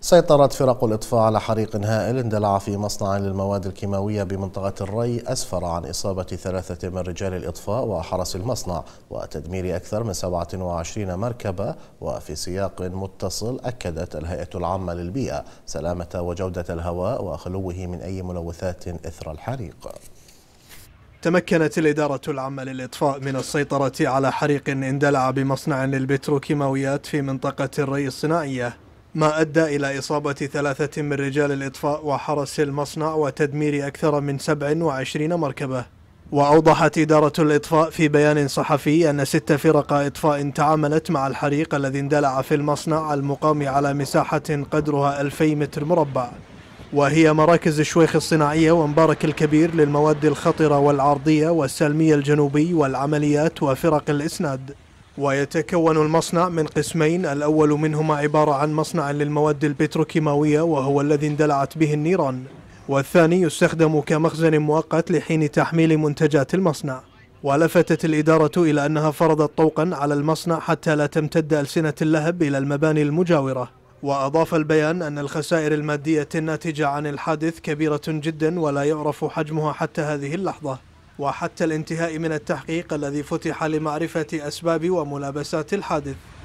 سيطرت فرق الإطفاء على حريق هائل اندلع في مصنع للمواد الكيماوية بمنطقة الري أسفر عن إصابة ثلاثة من رجال الإطفاء وحرس المصنع وتدمير أكثر من 27 مركبة وفي سياق متصل أكدت الهيئة العامة للبيئة سلامة وجودة الهواء وخلوه من أي ملوثات إثر الحريق تمكنت الإدارة العامة للإطفاء من السيطرة على حريق اندلع بمصنع للبتروكيماويات في منطقة الري الصناعية ما أدى إلى إصابة ثلاثة من رجال الإطفاء وحرس المصنع وتدمير أكثر من 27 مركبة وأوضحت إدارة الإطفاء في بيان صحفي أن ست فرق إطفاء تعاملت مع الحريق الذي اندلع في المصنع المقام على مساحة قدرها 2000 متر مربع وهي مراكز الشويخ الصناعية ومبارك الكبير للمواد الخطرة والعرضية والسلمية الجنوبي والعمليات وفرق الإسناد ويتكون المصنع من قسمين الأول منهما عبارة عن مصنع للمواد البتروكيماوية وهو الذي اندلعت به النيران والثاني يستخدم كمخزن مؤقت لحين تحميل منتجات المصنع ولفتت الإدارة إلى أنها فرضت طوقا على المصنع حتى لا تمتد ألسنة اللهب إلى المباني المجاورة وأضاف البيان أن الخسائر المادية الناتجة عن الحادث كبيرة جدا ولا يعرف حجمها حتى هذه اللحظة وحتى الانتهاء من التحقيق الذي فتح لمعرفة أسباب وملابسات الحادث